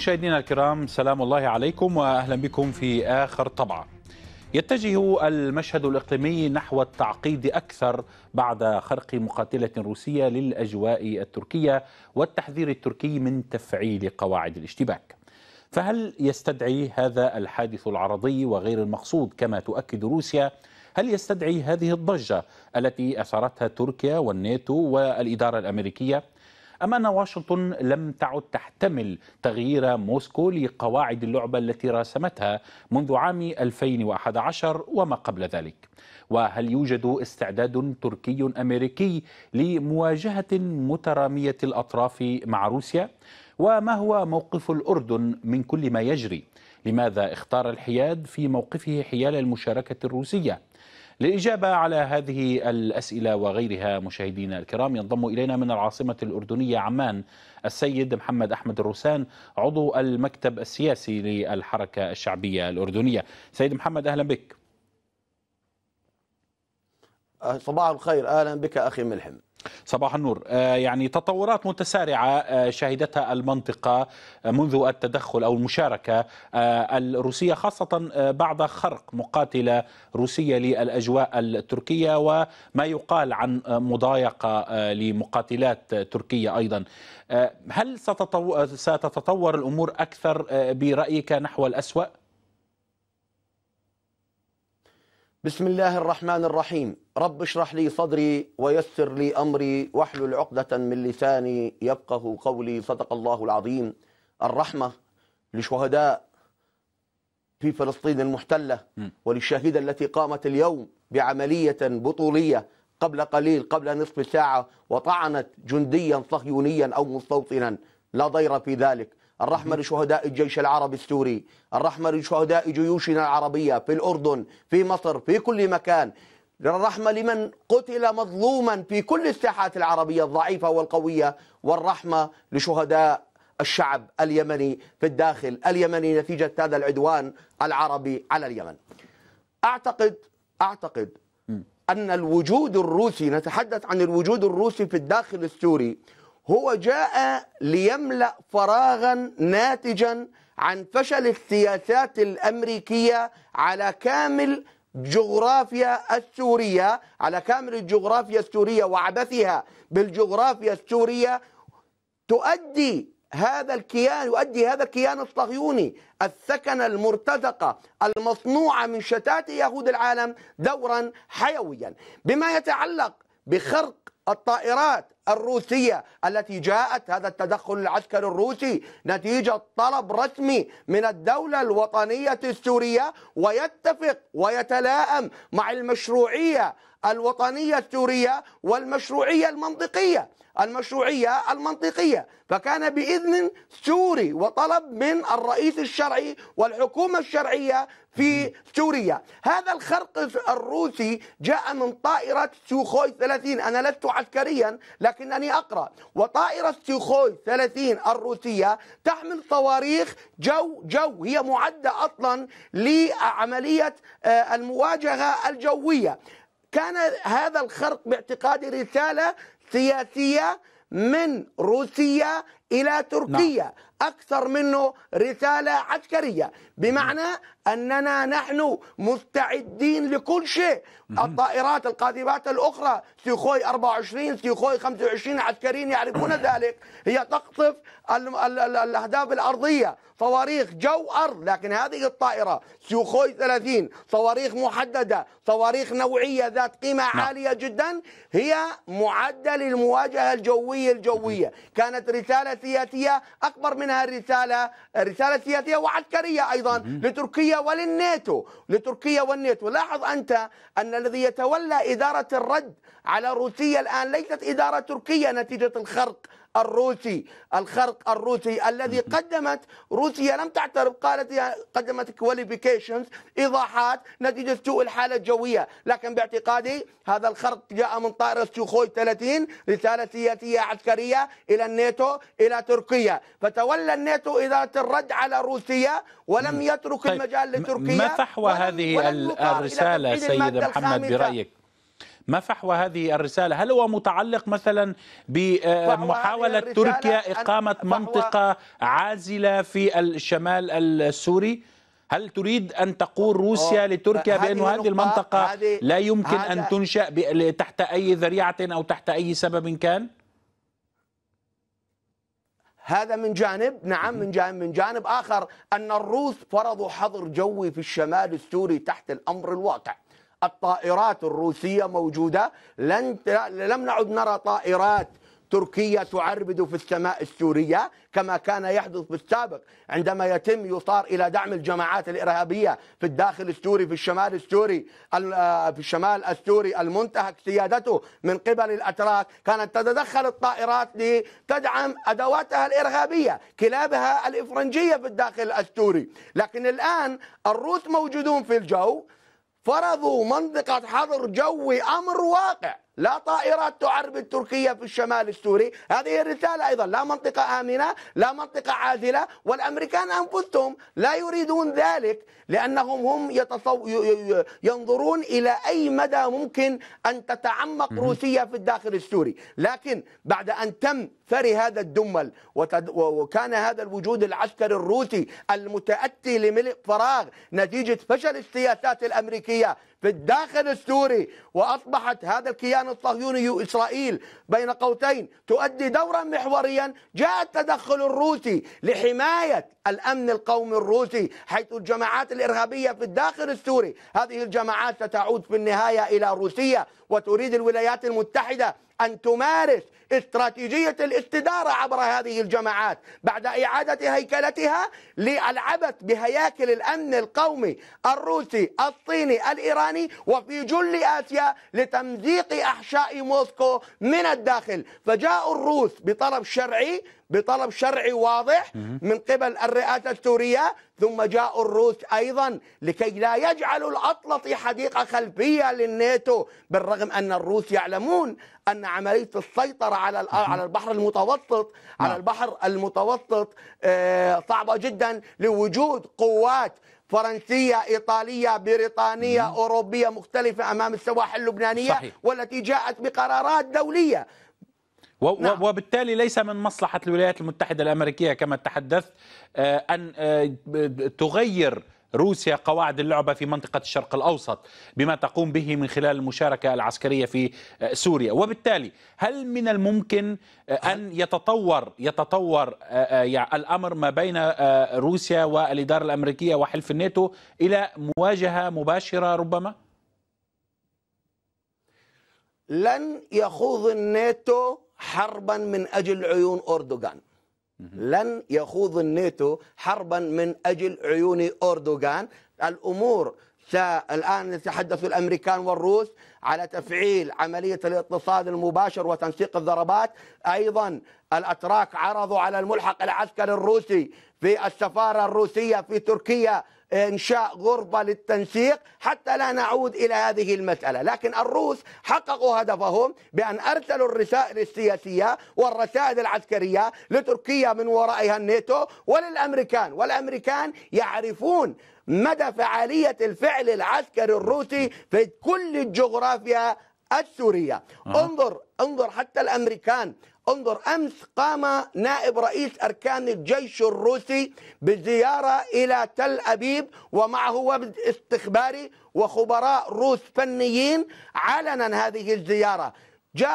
مشاهدينا الكرام سلام الله عليكم واهلا بكم في اخر طبعه. يتجه المشهد الاقليمي نحو التعقيد اكثر بعد خرق مقاتله روسيه للاجواء التركيه والتحذير التركي من تفعيل قواعد الاشتباك. فهل يستدعي هذا الحادث العرضي وغير المقصود كما تؤكد روسيا هل يستدعي هذه الضجه التي اثارتها تركيا والناتو والاداره الامريكيه؟ أم أن واشنطن لم تعد تحتمل تغيير موسكو لقواعد اللعبة التي راسمتها منذ عام 2011 وما قبل ذلك وهل يوجد استعداد تركي أمريكي لمواجهة مترامية الأطراف مع روسيا؟ وما هو موقف الأردن من كل ما يجري؟ لماذا اختار الحياد في موقفه حيال المشاركة الروسية؟ للإجابة على هذه الأسئلة وغيرها مشاهدينا الكرام ينضم إلينا من العاصمة الأردنية عمان السيد محمد أحمد الروسان عضو المكتب السياسي للحركة الشعبية الأردنية سيد محمد أهلا بك صباح الخير أهلا بك أخي ملحم صباح النور آه، يعني تطورات متسارعة آه، شهدتها المنطقة آه، منذ التدخل أو المشاركة الروسية خاصة بعد خرق مقاتلة روسية للأجواء التركية وما يقال عن مضايقة لمقاتلات تركية أيضا هل ستتطور الأمور أكثر برأيك نحو الأسوأ؟ بسم الله الرحمن الرحيم رب اشرح لي صدري ويسر لي أمري واحلل عقدة من لساني يفقه قولي صدق الله العظيم الرحمة لشهداء في فلسطين المحتلة وللشهيده التي قامت اليوم بعملية بطولية قبل قليل قبل نصف ساعة وطعنت جنديا صهيونيا أو مستوطنا لا ضير في ذلك الرحمة لشهداء الجيش العربي السوري الرحمة لشهداء جيوشنا العربية في الأردن في مصر في كل مكان الرحمة لمن قتل مظلوما في كل الساحات العربية الضعيفة والقوية والرحمة لشهداء الشعب اليمني في الداخل اليمني نتيجة هذا العدوان العربي على اليمن أعتقد أعتقد أن الوجود الروسي نتحدث عن الوجود الروسي في الداخل السوري هو جاء ليملأ فراغا ناتجا عن فشل السياسات الأمريكية على كامل جغرافيا السورية على كامل الجغرافيا السورية وعبثها بالجغرافيا السورية تؤدي هذا الكيان يؤدي هذا الكيان الصهيوني الثكنة المرتزقة المصنوعة من شتات يهود العالم دورا حيويا بما يتعلق بخرق الطائرات الروسية التي جاءت هذا التدخل العسكري الروسي نتيجة طلب رسمي من الدولة الوطنية السورية ويتفق ويتلائم مع المشروعية الوطنية السورية والمشروعية المنطقية المشروعية المنطقية فكان بإذن سوري وطلب من الرئيس الشرعي والحكومة الشرعية في سوريا هذا الخرق الروسي جاء من طائرة سوخوي 30 أنا لست عسكريا لكنني أقرأ وطائرة سوخوي 30 الروسية تحمل صواريخ جو جو هي معدة أصلا لعملية آه، المواجهة الجوية كان هذا الخرق باعتقادي رسالة سياسية من روسيا إلى نعم. تركيا نعم. أكثر منه رسالة عسكرية بمعنى أننا نحن مستعدين لكل شيء الطائرات القاذفات الأخرى سيخوي 24 سيخوي 25 عسكريين يعرفون ذلك هي تقطف الأهداف الأرضية صواريخ جو أرض لكن هذه الطائرة سيخوي 30 صواريخ محددة صواريخ نوعية ذات قيمة نعم. عالية جدا هي معدل المواجهه الجوية الجوية كانت رسالة سياسية أكبر منها رسالة رسالة سياسية وعسكرية أيضا لتركيا وللناتو لتركيا والناتو لاحظ أنت أن الذي يتولى إدارة الرد على روسيا الآن ليست إدارة تركيا نتيجة الخرق الروسي الخرق الروسي الذي قدمت روسيا لم تعترف قالت قدمت كواليفيكيشنز إيضاحات نتيجة سوء الحالة الجوية لكن باعتقادي هذا الخرق جاء من طائرة سوخوي 30 رسالة سياسية عسكرية إلى الناتو إلى تركيا فتولى الناتو إذا الرد على روسيا ولم يترك طيب، المجال لتركيا ما فحوى هذه الرسالة سيد محمد برأيك ما فحوى هذه الرسالة هل هو متعلق مثلا بمحاولة آه، تركيا إقامة منطقة عازلة في الشمال السوري هل تريد أن تقول روسيا لتركيا بأن هذه المنطقة لا يمكن أن تنشأ تحت أي ذريعة أو تحت أي سبب كان؟ هذا من جانب نعم من جانب من جانب آخر أن الروس فرضوا حظر جوي في الشمال السوري تحت الأمر الواقع الطائرات الروسية موجودة لن لم نعد نرى طائرات تركيا تعربد في السماء السورية كما كان يحدث في السابق عندما يتم يصار إلى دعم الجماعات الإرهابية في الداخل السوري في الشمال السوري في الشمال السوري المنتهك سيادته من قبل الأتراك كانت تتدخل الطائرات لتدعم أدواتها الإرهابية كلابها الإفرنجية في الداخل السوري لكن الآن الروس موجودون في الجو فرضوا منطقة حظر جوي أمر واقع لا طائرات تعربد تركيا في الشمال السوري هذه الرسالة أيضا لا منطقة آمنة لا منطقة عازلة والأمريكان أنفسهم لا يريدون ذلك لأنهم هم يتصو... ينظرون إلى أي مدى ممكن أن تتعمق روسيا في الداخل السوري لكن بعد أن تم ثري هذا الدمل وتد... وكان هذا الوجود العسكري الروسي المتأتي لملء فراغ نتيجة فشل السياسات الأمريكية في الداخل السوري وأصبحت هذا الكيان الصهيوني إسرائيل بين قوتين تؤدي دورا محوريا جاء التدخل الروسي لحماية الأمن القومي الروسي حيث الجماعات الإرهابية في الداخل السوري هذه الجماعات ستعود في النهاية إلى روسيا وتريد الولايات المتحدة أن تمارس استراتيجية الاستدارة عبر هذه الجماعات بعد إعادة هيكلتها للعبث بهياكل الأمن القومي الروسي الصيني الإيراني وفي جل آسيا لتمزيق أحشاء موسكو من الداخل فجاء الروس بطلب شرعي بطلب شرعي واضح من قبل الرئاسة السورية ثم جاء الروس أيضا لكي لا يجعلوا الأطلسي حديقة خلفية للناتو بالرغم أن الروس يعلمون أن عملية السيطرة على على البحر المتوسط على نعم. البحر المتوسط آه، صعبة جدا لوجود قوات فرنسية إيطالية بريطانية أوروبية مختلفة أمام السواحل اللبنانية صحيح. والتي جاءت بقرارات دولية نعم. وبالتالي ليس من مصلحة الولايات المتحدة الأمريكية كما تحدثت آه، أن آه، تغير روسيا قواعد اللعبة في منطقة الشرق الأوسط بما تقوم به من خلال المشاركة العسكرية في آه، سوريا وبالتالي هل من الممكن أن يتطور يتطور الأمر ما بين روسيا والإدارة الأمريكية وحلف الناتو إلى مواجهة مباشرة ربما؟ لن يخوض الناتو حربا من أجل عيون أردوغان لن يخوض الناتو حربا من أجل عيون أردوغان الأمور الآن يتحدث الأمريكان والروس على تفعيل عملية الاتصال المباشر وتنسيق الضربات أيضا الأتراك عرضوا على الملحق العسكري الروسي في السفارة الروسية في تركيا إنشاء غربة للتنسيق حتى لا نعود إلى هذه المسألة لكن الروس حققوا هدفهم بأن أرسلوا الرسائل السياسية والرسائل العسكرية لتركيا من ورائها الناتو وللأمريكان والأمريكان يعرفون مدى فعالية الفعل العسكري الروسي في كل الجغرافيا السورية آه. انظر انظر حتى الأمريكان انظر امس قام نائب رئيس اركان الجيش الروسي بزياره الى تل ابيب ومعه وفد استخباري وخبراء روس فنيين علنا هذه الزياره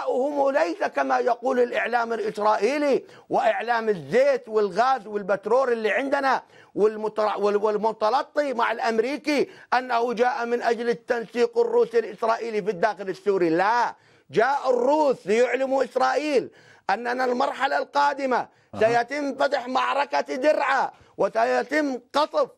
هم ليس كما يقول الإعلام الإسرائيلي وإعلام الزيت والغاز والبترول اللي عندنا والمتلطي مع الأمريكي أنه جاء من أجل التنسيق الروسي الإسرائيلي في الداخل السوري لا جاء الروس ليعلموا إسرائيل أننا المرحلة القادمة سيتم فتح معركة درعا وسيتم قطف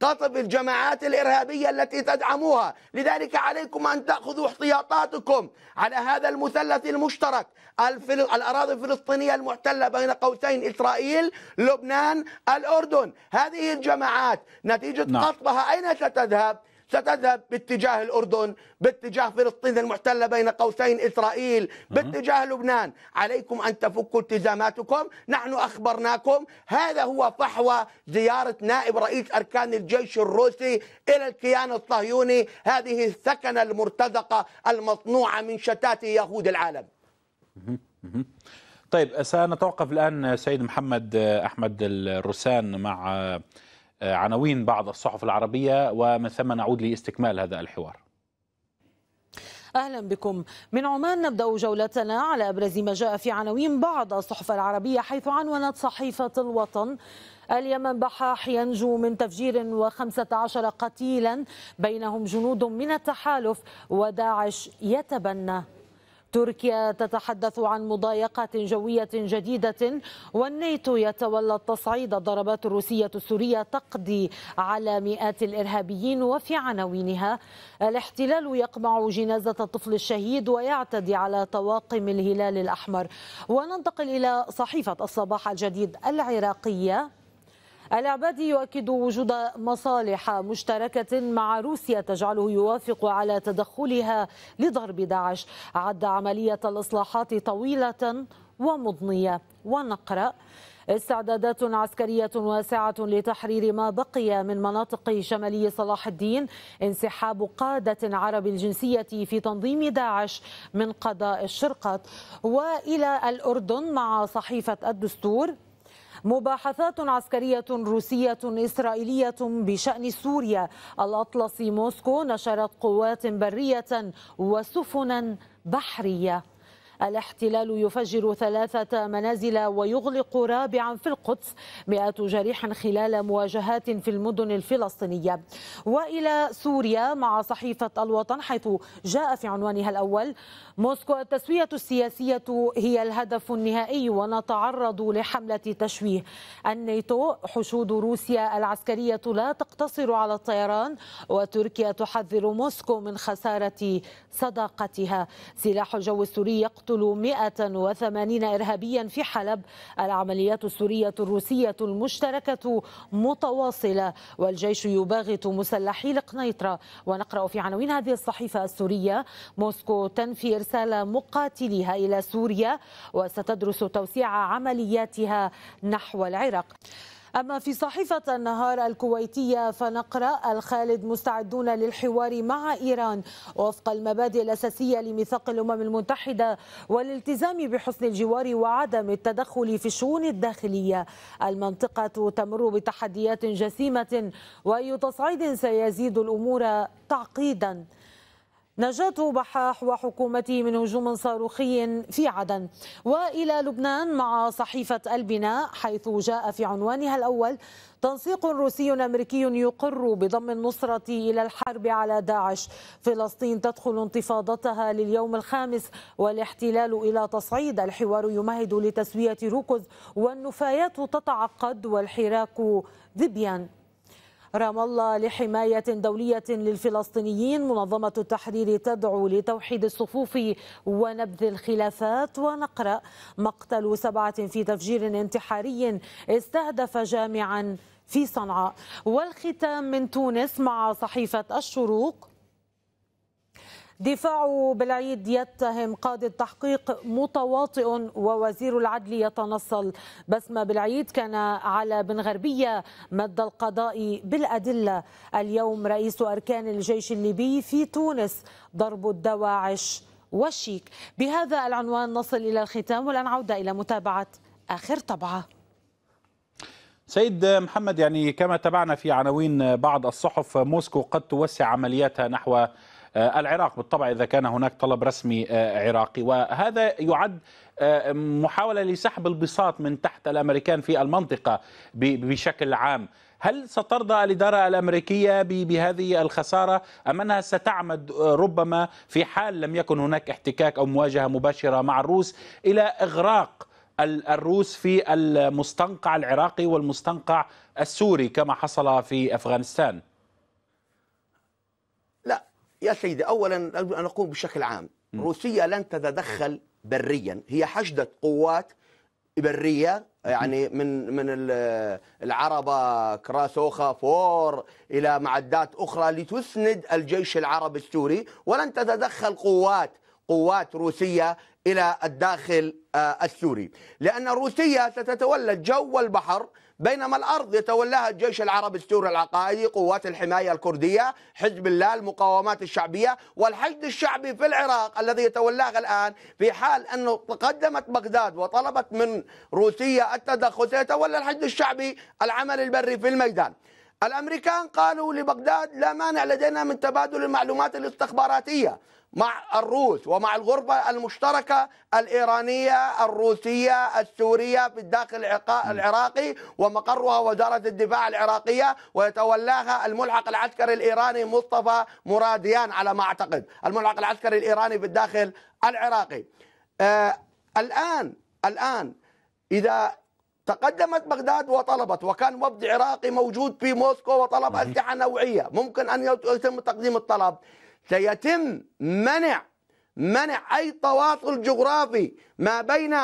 قصف الجماعات الإرهابية التي تدعموها لذلك عليكم أن تأخذوا احتياطاتكم على هذا المثلث المشترك الفل... الأراضي الفلسطينية المحتلة بين قوسين إسرائيل لبنان الأردن هذه الجماعات نتيجة نعم. قطبها أين ستذهب؟ ستذهب باتجاه الأردن باتجاه فلسطين المحتلة بين قوسين إسرائيل باتجاه لبنان عليكم أن تفكوا التزاماتكم نحن أخبرناكم هذا هو فحوى زيارة نائب رئيس أركان الجيش الروسي إلى الكيان الصهيوني هذه الثكنة المرتزقة المصنوعة من شتات يهود العالم طيب سنتوقف الآن سيد محمد أحمد الرسان مع عناوين بعض الصحف العربية ومن ثم نعود لاستكمال هذا الحوار أهلا بكم من عمان نبدأ جولتنا على أبرز ما جاء في عناوين بعض الصحف العربية حيث عنونت صحيفة الوطن اليمن بحاح ينجو من تفجير و15 قتيلا بينهم جنود من التحالف وداعش يتبنى تركيا تتحدث عن مضايقات جوية جديدة والنيتو يتولى التصعيد الضربات الروسية السورية تقضي على مئات الإرهابيين وفي عناوينها الاحتلال يقمع جنازة الطفل الشهيد ويعتدي على طواقم الهلال الأحمر وننتقل إلى صحيفة الصباح الجديد العراقية العبادي يؤكد وجود مصالح مشتركة مع روسيا تجعله يوافق على تدخلها لضرب داعش عد عملية الإصلاحات طويلة ومضنية ونقرأ استعدادات عسكرية واسعة لتحرير ما بقي من مناطق شمالي صلاح الدين انسحاب قادة عرب الجنسية في تنظيم داعش من قضاء الشرقة وإلى الأردن مع صحيفة الدستور مباحثات عسكرية روسية إسرائيلية بشأن سوريا الأطلس موسكو نشرت قوات برية وسفنا بحرية الاحتلال يفجر ثلاثة منازل ويغلق رابعا في القدس مئات جريح خلال مواجهات في المدن الفلسطينية وإلى سوريا مع صحيفة الوطن حيث جاء في عنوانها الأول موسكو التسوية السياسية هي الهدف النهائي ونتعرض لحملة تشويه الناتو حشود روسيا العسكرية لا تقتصر على الطيران وتركيا تحذر موسكو من خسارة صداقتها سلاح الجو السوري يقتل يقتل 180 إرهابيا في حلب العمليات السورية الروسية المشتركة متواصلة والجيش يباغت مسلحي القنيطرة ونقرأ في عناوين هذه الصحيفة السورية موسكو تنفي إرسال مقاتليها إلى سوريا وستدرس توسيع عملياتها نحو العراق أما في صحيفة النهار الكويتية فنقرأ الخالد مستعدون للحوار مع إيران وفق المبادئ الأساسية لميثاق الأمم المتحدة والالتزام بحسن الجوار وعدم التدخل في الشؤون الداخلية المنطقة تمر بتحديات جسيمة وأي تصعيد سيزيد الأمور تعقيدا نجاة بحاح وحكومته من هجوم صاروخي في عدن والى لبنان مع صحيفه البناء حيث جاء في عنوانها الاول تنسيق روسي امريكي يقر بضم النصره الى الحرب على داعش فلسطين تدخل انتفاضتها لليوم الخامس والاحتلال الى تصعيد الحوار يمهد لتسويه ركز والنفايات تتعقد والحراك ذبيان رام الله لحماية دولية للفلسطينيين منظمة التحرير تدعو لتوحيد الصفوف ونبذ الخلافات ونقرأ مقتل سبعة في تفجير انتحاري استهدف جامعا في صنعاء والختام من تونس مع صحيفة الشروق دفاع بلعيد يتهم قاضي التحقيق متواطئ ووزير العدل يتنصل بسمة بلعيد كان على بن غربية مد القضاء بالأدلة اليوم رئيس أركان الجيش الليبي في تونس ضرب الدواعش والشيك بهذا العنوان نصل إلى الختام والآن عودة إلى متابعة آخر طبعة سيد محمد يعني كما تابعنا في عناوين بعض الصحف موسكو قد توسع عملياتها نحو آه، العراق بالطبع إذا كان هناك طلب رسمي آه، عراقي وهذا يعد آه، محاولة لسحب البساط من تحت الأمريكان في المنطقة بشكل عام هل سترضى الإدارة الأمريكية بهذه الخسارة أم أنها ستعمد ربما في حال لم يكن هناك احتكاك أو مواجهة مباشرة مع الروس إلى إغراق الروس في المستنقع العراقي والمستنقع السوري كما حصل في أفغانستان؟ يا سيدي اولا ان اقول بشكل عام م. روسيا لن تتدخل بريا هي حشدت قوات بريه يعني من من العربه كراسوخا فور الى معدات اخرى لتسند الجيش العربي السوري ولن تتدخل قوات قوات روسيه الى الداخل آه، السوري لان روسيا ستتولى الجو والبحر بينما الأرض يتولاها الجيش العربي السوري العقائدي قوات الحماية الكردية حزب الله المقاومات الشعبية والحشد الشعبي في العراق الذي يتولاها الآن في حال أنه تقدمت بغداد وطلبت من روسيا التدخل سيتولى الحشد الشعبي العمل البري في الميدان الأمريكان قالوا لبغداد لا مانع لدينا من تبادل المعلومات الاستخباراتية مع الروس ومع الغربة المشتركة الإيرانية الروسية السورية في الداخل العراقي ومقرها وزارة الدفاع العراقية ويتولاها الملحق العسكري الإيراني مصطفى مراديان على ما أعتقد الملحق العسكري الإيراني في الداخل العراقي آه الآن الآن إذا تقدمت بغداد وطلبت وكان وفد عراقي موجود في موسكو وطلب أسلحة نوعية ممكن أن يتم تقديم الطلب سيتم منع منع أي تواصل جغرافي ما بين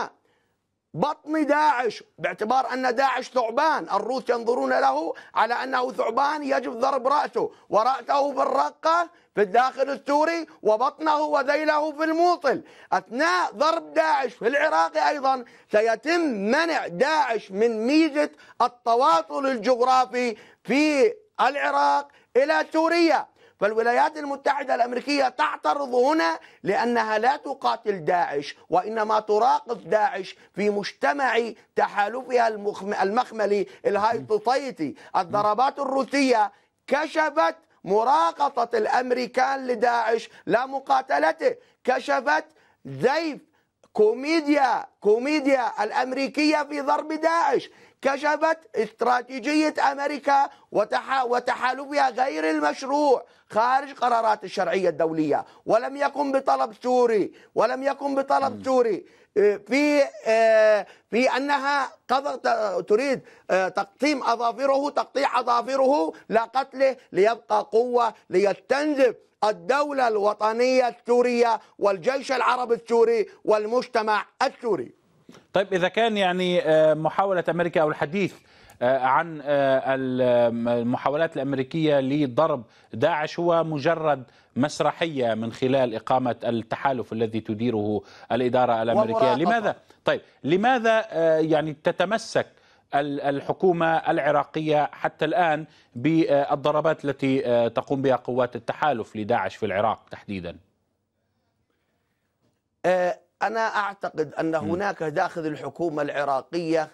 بطن داعش باعتبار أن داعش ثعبان الروس ينظرون له على أنه ثعبان يجب ضرب رأسه ورأسه في الرقة في الداخل السوري وبطنه وذيله في الموصل أثناء ضرب داعش في العراق أيضا سيتم منع داعش من ميزة التواصل الجغرافي في العراق إلى سوريا فالولايات المتحدة الأمريكية تعترض هنا لأنها لا تقاتل داعش وإنما تراقب داعش في مجتمع تحالفها المخملي الهيططيطي الضربات الروسية كشفت مراقبة الأمريكان لداعش لا مقاتلته كشفت زيف كوميديا كوميديا الأمريكية في ضرب داعش كشفت استراتيجية أمريكا وتحالفها غير المشروع خارج قرارات الشرعية الدولية ولم يقم بطلب سوري ولم يقم بطلب سوري آه، في آه، في انها تريد آه، تقطيم اظافره تقطيع اظافره لا قتله ليبقى قوه ليستنزف الدوله الوطنيه السوريه والجيش العربي السوري والمجتمع السوري طيب إذا كان يعني آه، محاولة أمريكا أو الحديث آه، عن آه، المحاولات الأمريكية لضرب داعش هو مجرد مسرحية من خلال إقامة التحالف الذي تديره الإدارة الأمريكية لماذا؟ طيب لماذا يعني تتمسك الحكومة العراقية حتى الآن بالضربات التي تقوم بها قوات التحالف لداعش في العراق تحديدا؟ أنا أعتقد أن هناك داخل الحكومة العراقية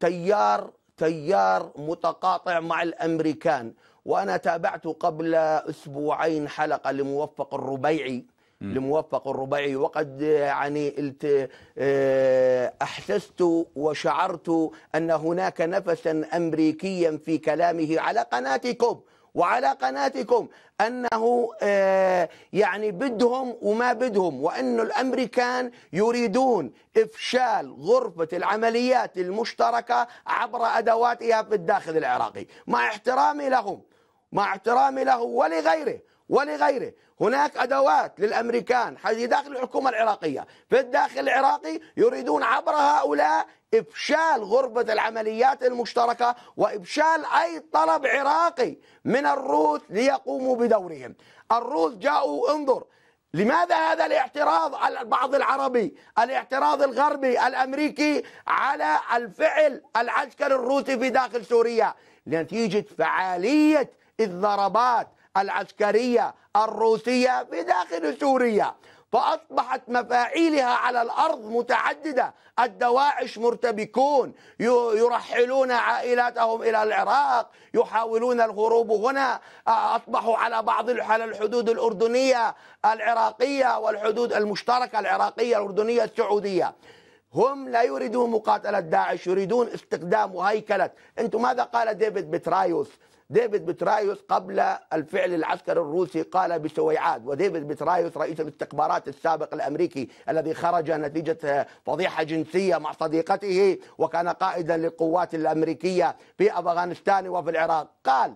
تيار تيار متقاطع مع الأمريكان وأنا تابعت قبل أسبوعين حلقة لموفق الربيعي لموفق الربيعي وقد يعني الت... آه، احسست وشعرت ان هناك نفسا امريكيا في كلامه على قناتكم وعلى قناتكم انه آه، يعني بدهم وما بدهم وانه الامريكان يريدون افشال غرفه العمليات المشتركه عبر ادواتها في الداخل العراقي مع احترامي لهم مع احترامي له ولغيره ولغيره هناك ادوات للامريكان داخل الحكومه العراقيه في الداخل العراقي يريدون عبر هؤلاء إفشال غربة العمليات المشتركة وإفشال أي طلب عراقي من الروس ليقوموا بدورهم الروس جاءوا انظر لماذا هذا الاعتراض البعض العربي الاعتراض الغربي الأمريكي على الفعل العسكري الروسي في داخل سوريا نتيجة فعالية الضربات العسكرية الروسية في داخل سوريا فأصبحت مفاعيلها على الأرض متعددة الدواعش مرتبكون يرحلون عائلاتهم إلى العراق يحاولون الهروب هنا أصبحوا على بعض على الحدود الأردنية العراقية والحدود المشتركة العراقية الأردنية السعودية هم لا يريدون مقاتلة داعش يريدون استخدام هيكلة أنتم ماذا قال ديفيد بترايوس ديفيد بترايوس قبل الفعل العسكري الروسي قال بسويعات وديفيد بترايوس رئيس الاستخبارات السابق الامريكي الذي خرج نتيجه فضيحه جنسيه مع صديقته وكان قائدا للقوات الامريكيه في افغانستان وفي العراق قال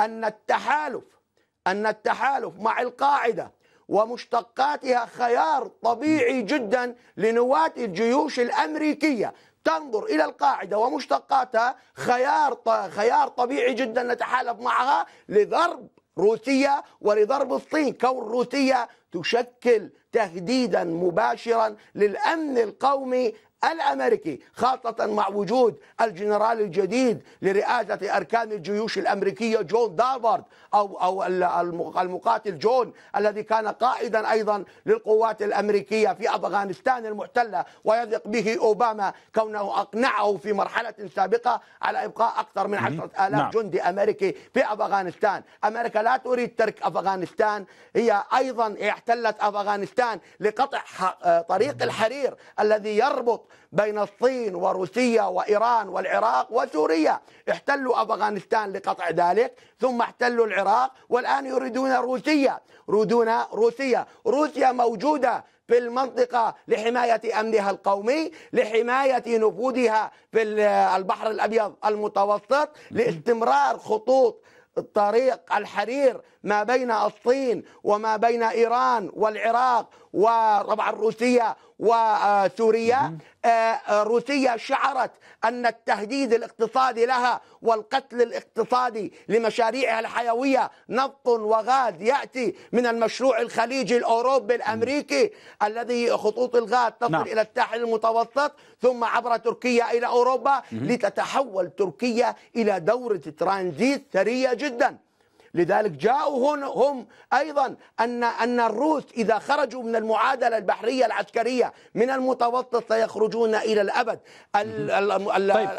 ان التحالف ان التحالف مع القاعده ومشتقاتها خيار طبيعي جدا لنواة الجيوش الامريكيه تنظر إلى القاعدة ومشتقاتها خيار خيار طبيعي جدا نتحالف معها لضرب روسيا ولضرب الصين كون روسيا تشكل تهديدا مباشرا للأمن القومي الأمريكي خاصة مع وجود الجنرال الجديد لرئاسة أركان الجيوش الأمريكية جون دافارد أو أو المقاتل جون الذي كان قائدا أيضا للقوات الأمريكية في أفغانستان المحتلة ويثق به أوباما كونه أقنعه في مرحلة سابقة على إبقاء أكثر من 10000 آلاف نعم. جندي أمريكي في أفغانستان أمريكا لا تريد ترك أفغانستان هي أيضا احتلت أفغانستان لقطع آه، طريق الحرير الذي يربط بين الصين وروسيا وإيران والعراق وسوريا احتلوا أفغانستان لقطع ذلك ثم احتلوا العراق والآن يريدون روسيا يريدون روسيا روسيا موجودة في المنطقة لحماية أمنها القومي لحماية نفوذها في البحر الأبيض المتوسط لاستمرار خطوط طريق الحرير ما بين الصين وما بين إيران والعراق وطبعا روسيا وسوريا آه، آه، روسيا شعرت أن التهديد الاقتصادي لها والقتل الاقتصادي لمشاريعها الحيوية نفط وغاز يأتي من المشروع الخليجي الأوروبي الأمريكي م. الذي خطوط الغاز تصل نعم. إلى الساحل المتوسط ثم عبر تركيا إلى أوروبا م. لتتحول تركيا إلى دورة ترانزيت ثرية جدا لذلك جاءوا هنا هم أيضا أن أن الروس إذا خرجوا من المعادلة البحرية العسكرية من المتوسط سيخرجون إلى الأبد طيب.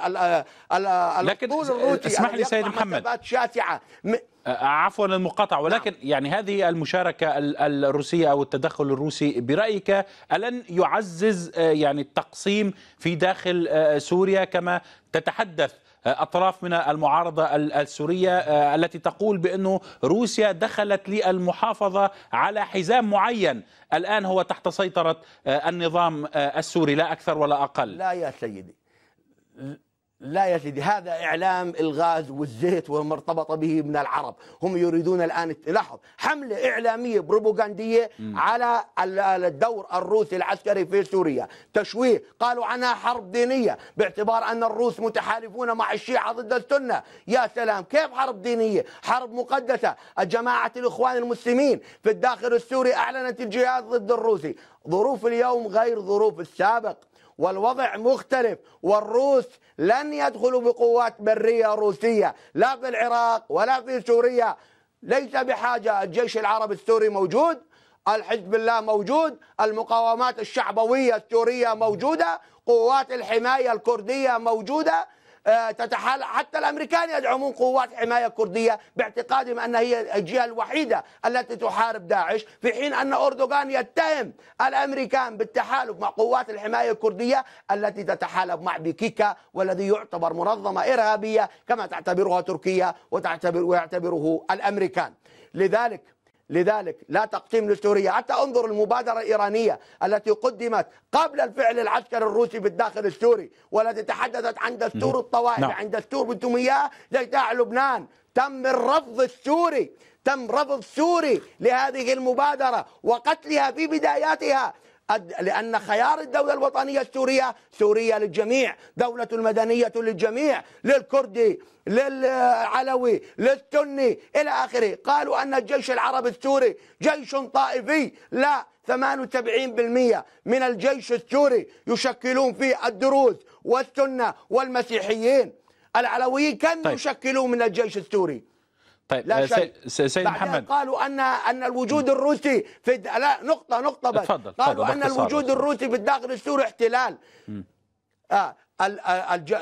الروسي اسمح لي سيد محمد شاسعة عفوا المقاطعة نعم. ولكن نعم. يعني هذه المشاركة الروسية أو التدخل الروسي برأيك ألن يعزز آه، يعني التقسيم في داخل آه، سوريا كما تتحدث أطراف من المعارضة السورية آه، التي تقول بأنه روسيا دخلت للمحافظة على حزام معين الآن هو تحت سيطرة آه، النظام آه، السوري لا أكثر ولا أقل لا يا سيدي لا يا سيدي هذا إعلام الغاز والزيت والمرتبطه به من العرب هم يريدون الآن لاحظ حملة إعلامية بروباغندية على الدور الروسي العسكري في سوريا تشويه قالوا عنها حرب دينية باعتبار أن الروس متحالفون مع الشيعة ضد السنة يا سلام كيف حرب دينية حرب مقدسة جماعة الإخوان المسلمين في الداخل السوري أعلنت الجهاد ضد الروسي ظروف اليوم غير ظروف السابق والوضع مختلف والروس لن يدخلوا بقوات برية روسية لا في العراق ولا في سوريا ليس بحاجة الجيش العربي السوري موجود الحزب الله موجود المقاومات الشعبوية السورية موجودة قوات الحماية الكردية موجودة آه، تتحال حتى الامريكان يدعمون قوات حمايه كرديه باعتقادهم ان هي الجهه الوحيده التي تحارب داعش في حين ان اردوغان يتهم الامريكان بالتحالف مع قوات الحمايه الكرديه التي تتحالف مع بيكيكا والذي يعتبر منظمه ارهابيه كما تعتبرها تركيا وتعتبر ويعتبره الامريكان لذلك لذلك لا تقسيم لسوريا حتى انظر المبادرة الإيرانية التي قدمت قبل الفعل العسكري الروسي في الداخل السوري والتي تحدثت عن دستور نعم. الطوائف نعم. عن دستور بدهم إياه لبنان تم الرفض السوري تم رفض سوري لهذه المبادرة وقتلها في بداياتها لأن خيار الدولة الوطنية السورية سورية للجميع دولة المدنية للجميع للكردي للعلوي للسني إلى آخره قالوا أن الجيش العربي السوري جيش طائفي لا 78% من الجيش السوري يشكلون فيه الدروز والسنة والمسيحيين العلويين كم طيب. يشكلون من الجيش السوري طيب لا آه، شيء سيد محمد قالوا ان ان الوجود الروسي في الد... لا نقطه نقطه بس اتفضل قالوا ان الوجود الروسي في الداخل السوري احتلال اه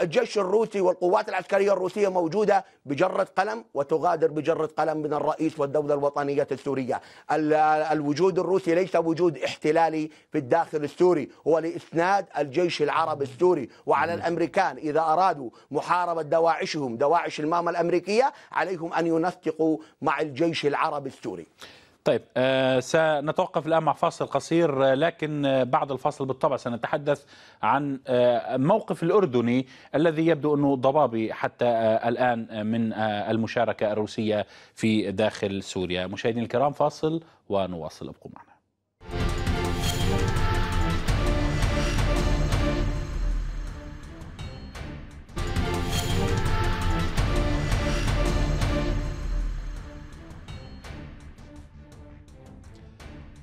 الجيش الروسي والقوات العسكرية الروسية موجودة بجرة قلم وتغادر بجرة قلم من الرئيس والدولة الوطنية السورية الوجود الروسي ليس وجود احتلالي في الداخل السوري هو لإسناد الجيش العربي السوري وعلى الأمريكان إذا أرادوا محاربة دواعشهم دواعش الماما الأمريكية عليهم أن ينسقوا مع الجيش العربي السوري طيب آه، سنتوقف الآن مع فاصل قصير آه، لكن آه، بعد الفاصل بالطبع سنتحدث عن موقف الأردني الذي يبدو أنه ضبابي حتى الآن من المشاركة الروسية في داخل سوريا مشاهدينا الكرام فاصل ونواصل ابقوا معنا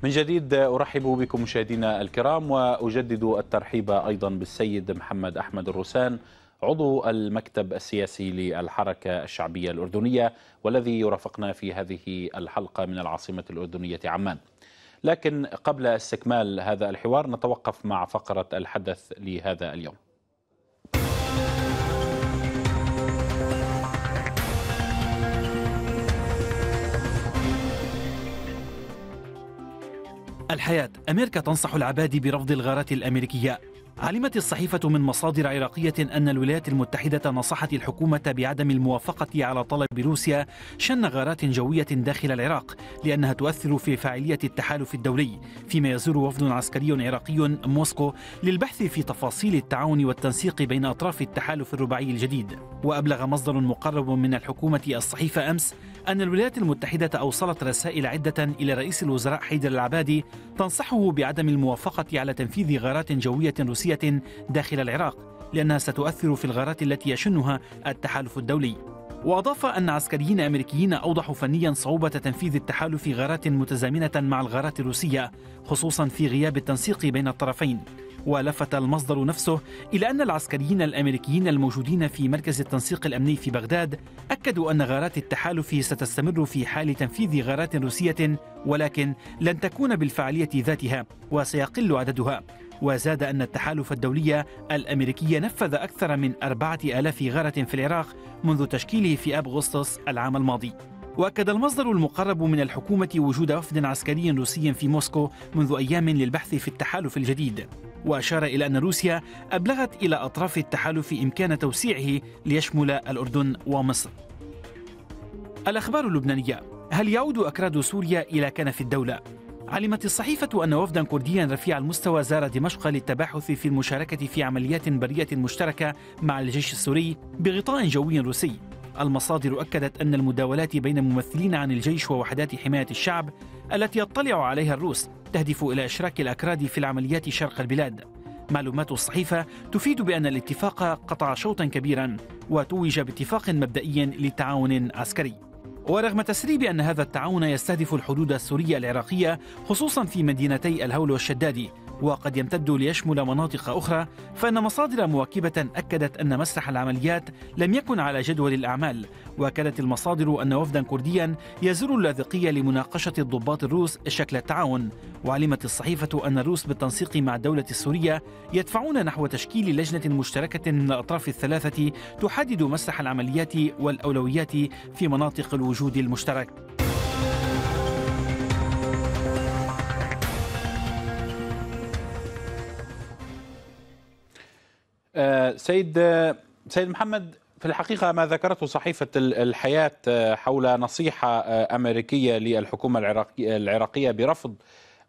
من جديد أرحب بكم مشاهدينا الكرام وأجدد الترحيب أيضا بالسيد محمد أحمد الرسان عضو المكتب السياسي للحركة الشعبية الأردنية والذي يرافقنا في هذه الحلقة من العاصمة الأردنية عمان لكن قبل استكمال هذا الحوار نتوقف مع فقرة الحدث لهذا اليوم الحياة أمريكا تنصح العباد برفض الغارات الأمريكية علمت الصحيفة من مصادر عراقية أن الولايات المتحدة نصحت الحكومة بعدم الموافقة على طلب روسيا شن غارات جوية داخل العراق لأنها تؤثر في فاعلية التحالف الدولي فيما يزور وفد عسكري عراقي موسكو للبحث في تفاصيل التعاون والتنسيق بين أطراف التحالف الرباعي الجديد وأبلغ مصدر مقرب من الحكومة الصحيفة أمس أن الولايات المتحدة أوصلت رسائل عدة إلى رئيس الوزراء حيدر العبادي تنصحه بعدم الموافقة على تنفيذ غارات جوية روسية سياسية داخل العراق لأنها ستؤثر في الغارات التي يشنها التحالف الدولي وأضاف أن عسكريين أمريكيين أوضحوا فنيا صعوبة تنفيذ التحالف غارات متزامنة مع الغارات الروسية خصوصا في غياب التنسيق بين الطرفين ولفت المصدر نفسه إلى أن العسكريين الأمريكيين الموجودين في مركز التنسيق الأمني في بغداد أكدوا أن غارات التحالف ستستمر في حال تنفيذ غارات روسية ولكن لن تكون بالفعالية ذاتها وسيقل عددها وزاد أن التحالف الدولي الأمريكي نفذ أكثر من أربعة آلاف غارة في العراق منذ تشكيله في أغسطس العام الماضي وأكد المصدر المقرب من الحكومة وجود وفد عسكري روسي في موسكو منذ أيام للبحث في التحالف الجديد وأشار إلى أن روسيا أبلغت إلى أطراف التحالف إمكان توسيعه ليشمل الأردن ومصر الأخبار اللبنانية هل يعود أكراد سوريا إلى كنف الدولة؟ علمت الصحيفة أن وفدا كرديا رفيع المستوى زار دمشق للتباحث في المشاركة في عمليات برية مشتركة مع الجيش السوري بغطاء جوي روسي المصادر أكدت أن المداولات بين ممثلين عن الجيش ووحدات حماية الشعب التي يطلع عليها الروس تهدف إلى إشراك الأكراد في العمليات شرق البلاد معلومات الصحيفة تفيد بأن الاتفاق قطع شوطا كبيرا وتوج باتفاق مبدئي لتعاون عسكري ورغم تسريب أن هذا التعاون يستهدف الحدود السورية العراقية خصوصا في مدينتي الهول والشدادي وقد يمتد ليشمل مناطق أخرى فإن مصادر مواكبة أكدت أن مسرح العمليات لم يكن على جدول الأعمال وأكدت المصادر أن وفدا كرديا يزور اللاذقية لمناقشة الضباط الروس شكل التعاون وعلمت الصحيفة أن الروس بالتنسيق مع الدولة السورية يدفعون نحو تشكيل لجنة مشتركة من الأطراف الثلاثة تحدد مسرح العمليات والأولويات في مناطق الوجود المشترك آه، سيد سيد محمد في الحقيقة ما ذكرته صحيفة الحياة آه، حول نصيحة آه، أمريكية للحكومة العراقية, برفض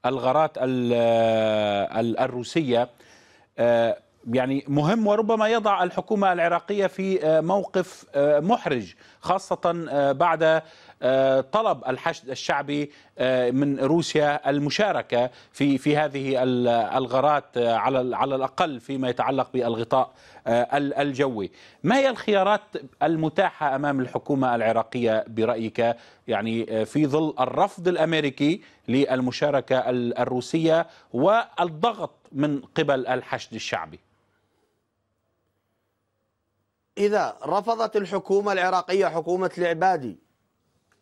الغارات الروسية يعني مهم وربما يضع الحكومة العراقية في موقف محرج خاصة بعد آه، طلب الحشد الشعبي آه، من روسيا المشاركه في في هذه الغارات آه، على على الاقل فيما يتعلق بالغطاء الجوي. ما هي الخيارات المتاحه امام الحكومه العراقيه برايك يعني في ظل الرفض الامريكي للمشاركه الروسيه والضغط من قبل الحشد الشعبي؟ إذا رفضت الحكومة العراقية حكومة العبادي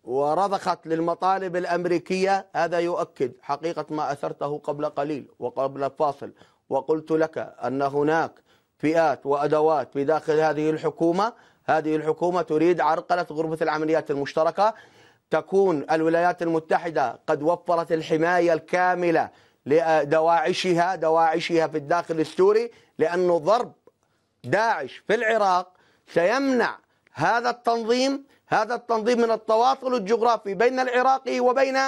ورضخت للمطالب الأمريكية هذا يؤكد حقيقة ما أثرته قبل قليل وقبل فاصل وقلت لك أن هناك فئات وأدوات في داخل هذه الحكومة هذه الحكومة تريد عرقلة غرفة العمليات المشتركة تكون الولايات المتحدة قد وفرت الحماية الكاملة لدواعشها دواعشها في الداخل السوري لأنه ضرب داعش في العراق سيمنع هذا التنظيم هذا التنظيم من التواصل الجغرافي بين العراقي وبين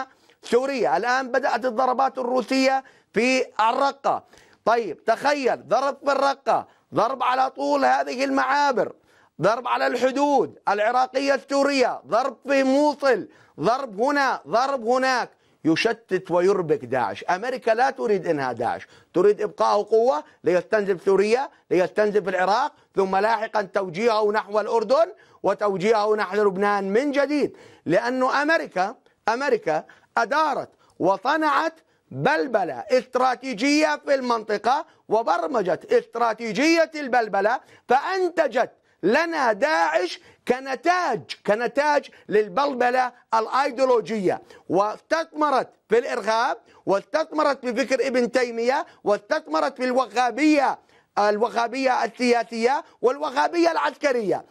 سوريا الآن بدأت الضربات الروسية في الرقة طيب تخيل ضرب في الرقة ضرب على طول هذه المعابر ضرب على الحدود العراقية السورية ضرب في موصل ضرب هنا ضرب هناك يشتت ويربك داعش أمريكا لا تريد إنها داعش تريد إبقاءه قوة ليستنزف سوريا ليستنزف العراق ثم لاحقا توجيهه نحو الأردن وتوجيهه نحو لبنان من جديد لأنه أمريكا أمريكا أدارت وصنعت بلبلة استراتيجية في المنطقة وبرمجت استراتيجية البلبلة فأنتجت لنا داعش كنتاج كنتاج للبلبلة الأيديولوجية واستثمرت في الإرهاب واستثمرت بفكر ابن تيمية واستثمرت في الوهابية الوهابية السياسية والوهابية العسكرية